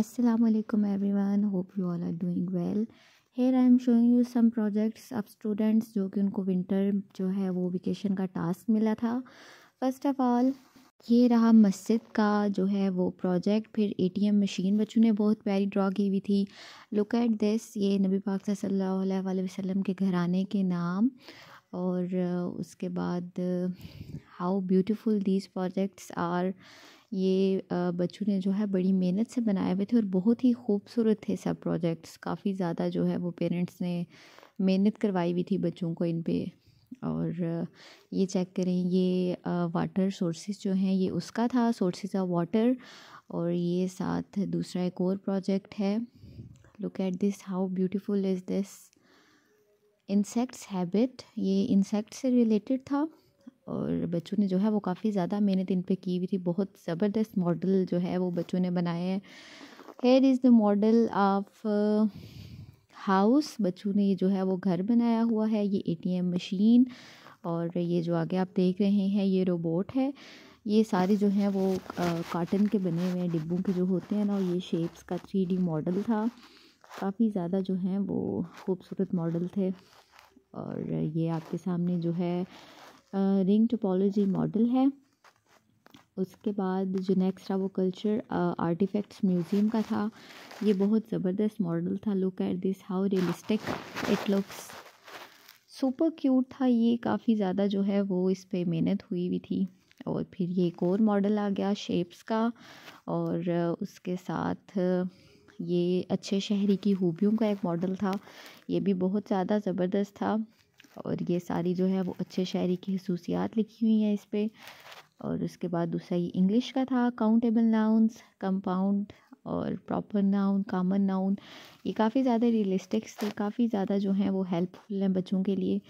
Assalamualaikum everyone hope you all are doing well here I am showing you some projects of students जो कि उनको winter जो है वो वेकेशन का टास्क मिला था फर्स्ट ऑफ ऑल ये रहा मस्जिद का जो है वो प्रोजेक्ट फिर एटीएम मशीन बच्चों ने बहुत प्यारी ड्रॉ की हुई थी लुक एट दिस ये नबी पाक सल्लल्लाहु अलैहि वसल्लम के घराने के नाम और उसके बाद how beautiful these projects are ये बच्चों ने जो है बड़ी मेहनत से बनाए हुए थे और बहुत ही खूबसूरत थे सब प्रोजेक्ट्स काफ़ी ज़्यादा जो है वो पेरेंट्स ने मेहनत करवाई हुई थी बच्चों को इन पे और ये चेक करें ये वाटर सोर्सेज जो हैं ये उसका था सोर्सेज ऑफ वाटर और ये साथ दूसरा एक और प्रोजेक्ट है look at this how beautiful is this insects habit ये इंसेक्ट से रिलेटेड था और बच्चों ने जो है वो काफ़ी ज़्यादा मेहनत इन पर की हुई थी बहुत ज़बरदस्त मॉडल जो है वो बच्चों ने बनाए हैं here is the model of house बच्चों ने ये जो है वो घर बनाया हुआ है ये एटीएम मशीन और ये जो आगे आप देख रहे हैं ये रोबोट है ये सारे जो हैं वो काटन uh, के बने हुए हैं डिब्बों के जो होते हैं ना ये शेप्स का थ्री मॉडल था काफ़ी ज़्यादा जो हैं वो खूबसूरत मॉडल थे और ये आपके सामने जो है रिंग टोपोलॉजी मॉडल है उसके बाद जो नेक्स्ट था वो कल्चर आर्टिफैक्ट्स म्यूज़ियम का था ये बहुत ज़बरदस्त मॉडल था look at this how realistic it looks super cute था ये काफ़ी ज़्यादा जो है वो इस पर मेहनत हुई हुई थी और फिर ये एक और मॉडल आ गया शेप्स का और उसके साथ ये अच्छे शहरी की हूबियों का एक मॉडल था ये भी बहुत ज़्यादा ज़बरदस्त था और ये सारी जो है वो अच्छे शायरी की खसूसियात लिखी हुई हैं इस पर और उसके बाद दूसरा ये इंग्लिश का था काउंटेबल नाउंस कंपाउंड और प्रॉपर नाउन कामन नाउन ये काफ़ी ज़्यादा रियलिस्टिक्स थे काफ़ी ज़्यादा जो हैं वो हेल्पफुल हैं बच्चों के लिए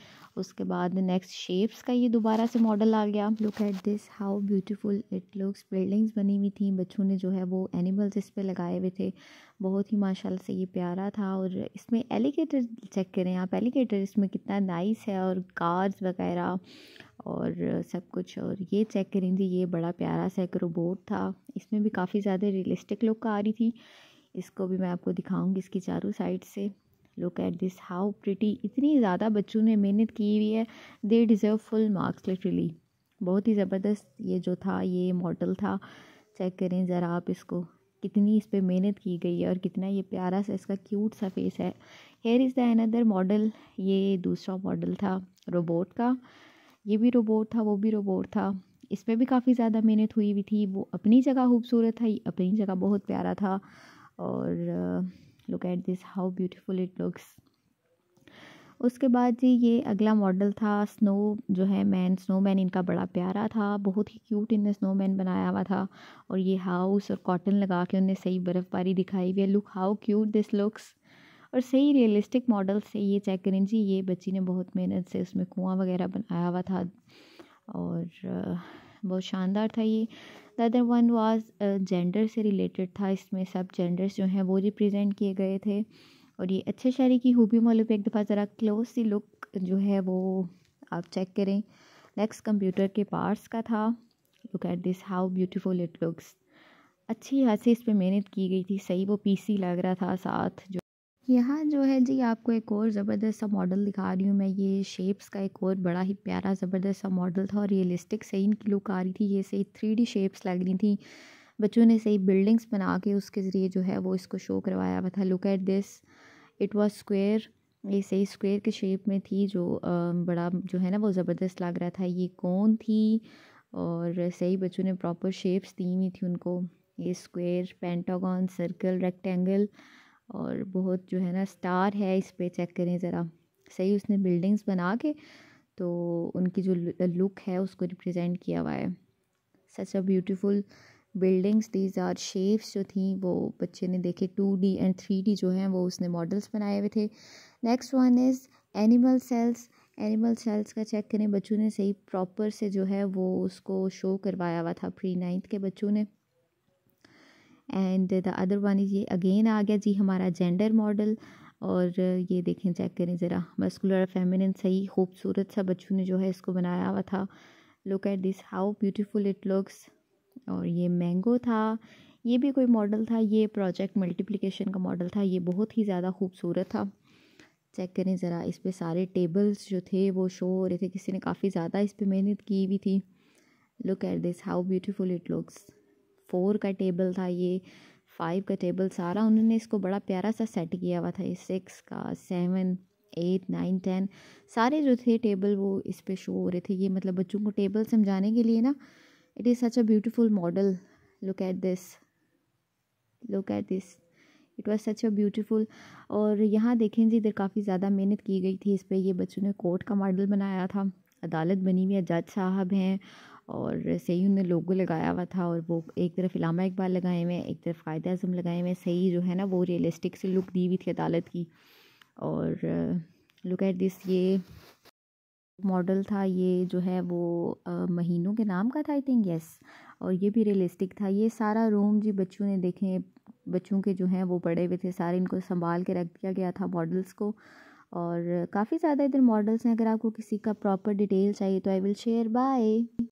उसके बाद नेक्स्ट शेप्स का ये दोबारा से मॉडल आ गया look at this how beautiful it looks buildings बनी हुई थी बच्चों ने जो है वो एनिमल्स इस पर लगाए हुए थे बहुत ही माशाल्लाह से ये प्यारा था और इसमें एलिगेटर चेक करें आप एलिगेटर इसमें कितना नाइस है और कार्स वगैरह और सब कुछ और ये चेक करें थी ये बड़ा प्यारा सा एक रोबोट था इसमें भी काफ़ी ज़्यादा रियलिस्टिक लुक आ रही थी इसको भी मैं आपको दिखाऊंगी इसकी चारों साइड से look at this how pretty इतनी ज़्यादा बच्चों ने मेहनत की हुई है they deserve full marks literally बहुत ही ज़बरदस्त ये जो था ये मॉडल था चेक करें ज़रा आप इसको कितनी इस पर मेहनत की गई है और कितना ये प्यारा सा इसका क्यूट सा फेस है here is the another model ये दूसरा मॉडल था रोबोट का ये भी रोबोट था वो भी रोबोट था इसमें भी काफ़ी ज़्यादा मेहनत हुई हुई थी वो अपनी जगह खूबसूरत था अपनी जगह बहुत प्यारा था और look at this how beautiful it looks उसके बाद जी ये अगला मॉडल था स्नो जो है मैन स्नो मैन इनका बड़ा प्यारा था बहुत ही क्यूट इनने स्नो मैन बनाया हुआ था और ये हाउस और कॉटन लगा के उनने सही बर्फ़बारी दिखाई हुई है look how cute this looks और सही रियलिस्टिक मॉडल से ये चेक करें जी ये बच्ची ने बहुत मेहनत से उसमें कुआं वगैरह बनाया हुआ था और बहुत शानदार था ये the other one was gender से रिलेटेड था इसमें सब जेंडर्स जो हैं वो रिप्रेजेंट किए गए थे और ये अच्छे शायरी की हूबी मौलू पर एक दफ़ा ज़रा क्लोज सी लुक जो है वो आप चेक करें नेक्स्ट कंप्यूटर के पार्ट्स का था look at this how beautiful it looks अच्छी हाथ से इस पर मेहनत की गई थी सही वो पीसी लग रहा था साथ जो यहाँ जो है जी आपको एक और ज़बरदस्त सा मॉडल दिखा रही हूँ मैं ये शेप्स का एक और बड़ा ही प्यारा ज़बरदस्त सा मॉडल था और रियलिस्टिक सही इनकी लुक आ रही थी ये सही थ्री डी शेप्स लग रही थी बच्चों ने सही बिल्डिंग्स बना के उसके ज़रिए जो है वो इसको शो करवाया हुआ था look at this it was square ये सही स्क्वेयर के शेप में थी जो बड़ा जो है ना वो ज़बरदस्त लग रहा था ये कौन थी और सही बच्चों ने प्रॉपर शेप्स दी हुई थी उनको ये स्क्वेयर पेंटागॉन सर्कल रेक्टेंगल और बहुत जो है ना स्टार है इस पर चेक करें ज़रा सही उसने बिल्डिंग्स बना के तो उनकी जो लुक है उसको रिप्रेजेंट किया हुआ है such a beautiful buildings these are shapes जो थी वो बच्चे ने देखे two D and three D जो हैं वो उसने मॉडल्स बनाए हुए थे next one is animal cells animal cells का चेक करें बच्चों ने सही प्रॉपर से जो है वो उसको शो करवाया हुआ था प्री नाइन्थ के बच्चों ने and the other one is ये अगेन आ गया जी हमारा जेंडर मॉडल और ये देखें चेक करें ज़रा मस्कुलर फेमिनिन सही खूबसूरत सा बच्चों ने जो है इसको बनाया हुआ था look at this how beautiful it looks और ये मैंगो था ये भी कोई मॉडल था ये प्रोजेक्ट मल्टीप्लिकेशन का मॉडल था ये बहुत ही ज़्यादा खूबसूरत था चेक करें ज़रा इस पर सारे टेबल्स जो थे वो शो हो रहे थे किसी ने काफ़ी ज़्यादा इस पर मेहनत की हुई थी look at this how beautiful it looks four का टेबल था ये फाइव का टेबल सारा उन्होंने इसको बड़ा प्यारा सा सेट किया हुआ था ये सिक्स का सेवन एट नाइन टेन सारे जो थे टेबल वो इस पर शो हो रहे थे ये मतलब बच्चों को टेबल समझाने के लिए ना it is such a beautiful model look at this look at this it was such a beautiful और यहाँ देखें जी इधर काफ़ी ज़्यादा मेहनत की गई थी इस पर ये बच्चों ने कोर्ट का मॉडल बनाया था अदालत बनी हुई है जज साहब हैं और सही ने लोगो लगाया हुआ था और वो एक तरफ इलामा इकबाल लगाए हुए हैं एक तरफ कायद अजम लगाए हुए हैं सही जो है ना वो रियलिस्टिक से लुक दी हुई थी अदालत की और लुक एट दिस ये मॉडल था ये जो है वो आ, महीनों के नाम का था आई थिंक यस और ये भी रियलिस्टिक था ये सारा रूम जी बच्चों ने देखे बच्चों के जो हैं वो पड़े हुए थे सारे इनको संभाल के रख दिया गया था मॉडल्स को और काफ़ी ज़्यादा इधर मॉडल्स हैं अगर आपको किसी का प्रॉपर डिटेल चाहिए तो आई विल शेयर बाय